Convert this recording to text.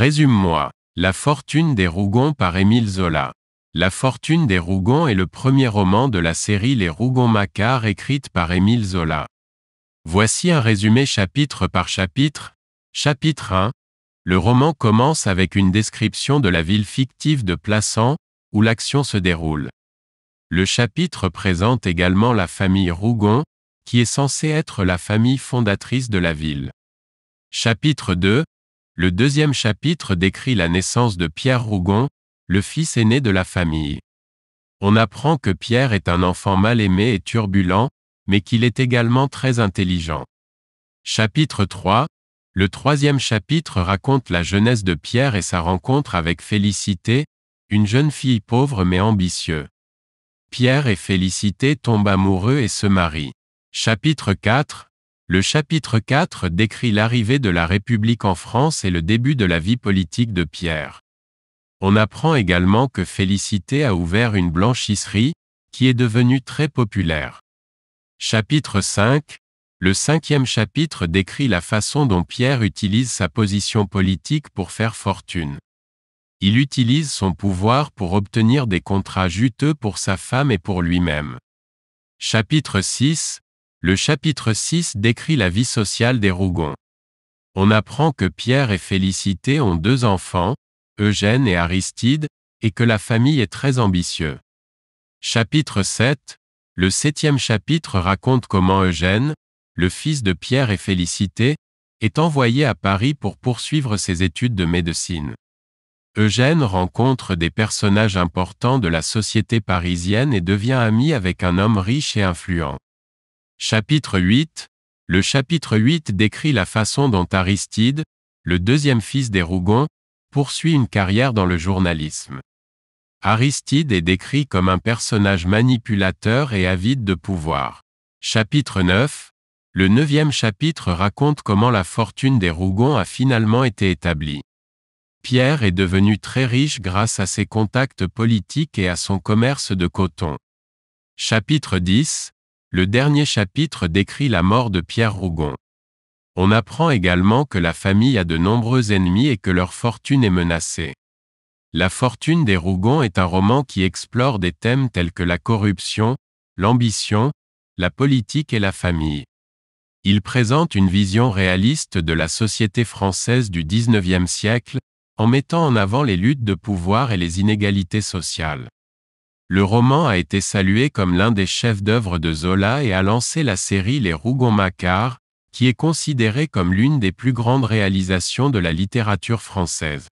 Résume-moi. La fortune des Rougons par Émile Zola. La fortune des Rougons est le premier roman de la série Les Rougons-Macquart écrite par Émile Zola. Voici un résumé chapitre par chapitre. Chapitre 1. Le roman commence avec une description de la ville fictive de Plassans, où l'action se déroule. Le chapitre présente également la famille Rougon, qui est censée être la famille fondatrice de la ville. Chapitre 2. Le deuxième chapitre décrit la naissance de Pierre Rougon, le fils aîné de la famille. On apprend que Pierre est un enfant mal aimé et turbulent, mais qu'il est également très intelligent. Chapitre 3 Le troisième chapitre raconte la jeunesse de Pierre et sa rencontre avec Félicité, une jeune fille pauvre mais ambitieuse. Pierre et Félicité tombent amoureux et se marient. Chapitre 4 le chapitre 4 décrit l'arrivée de la République en France et le début de la vie politique de Pierre. On apprend également que Félicité a ouvert une blanchisserie, qui est devenue très populaire. Chapitre 5 Le cinquième chapitre décrit la façon dont Pierre utilise sa position politique pour faire fortune. Il utilise son pouvoir pour obtenir des contrats juteux pour sa femme et pour lui-même. Chapitre 6 le chapitre 6 décrit la vie sociale des Rougon. On apprend que Pierre et Félicité ont deux enfants, Eugène et Aristide, et que la famille est très ambitieuse. Chapitre 7 Le septième chapitre raconte comment Eugène, le fils de Pierre et Félicité, est envoyé à Paris pour poursuivre ses études de médecine. Eugène rencontre des personnages importants de la société parisienne et devient ami avec un homme riche et influent. Chapitre 8 Le chapitre 8 décrit la façon dont Aristide, le deuxième fils des Rougons, poursuit une carrière dans le journalisme. Aristide est décrit comme un personnage manipulateur et avide de pouvoir. Chapitre 9 Le neuvième chapitre raconte comment la fortune des Rougons a finalement été établie. Pierre est devenu très riche grâce à ses contacts politiques et à son commerce de coton. Chapitre 10 le dernier chapitre décrit la mort de Pierre Rougon. On apprend également que la famille a de nombreux ennemis et que leur fortune est menacée. La fortune des Rougon est un roman qui explore des thèmes tels que la corruption, l'ambition, la politique et la famille. Il présente une vision réaliste de la société française du XIXe siècle, en mettant en avant les luttes de pouvoir et les inégalités sociales. Le roman a été salué comme l'un des chefs-d'œuvre de Zola et a lancé la série Les Rougon-Macquart, qui est considérée comme l'une des plus grandes réalisations de la littérature française.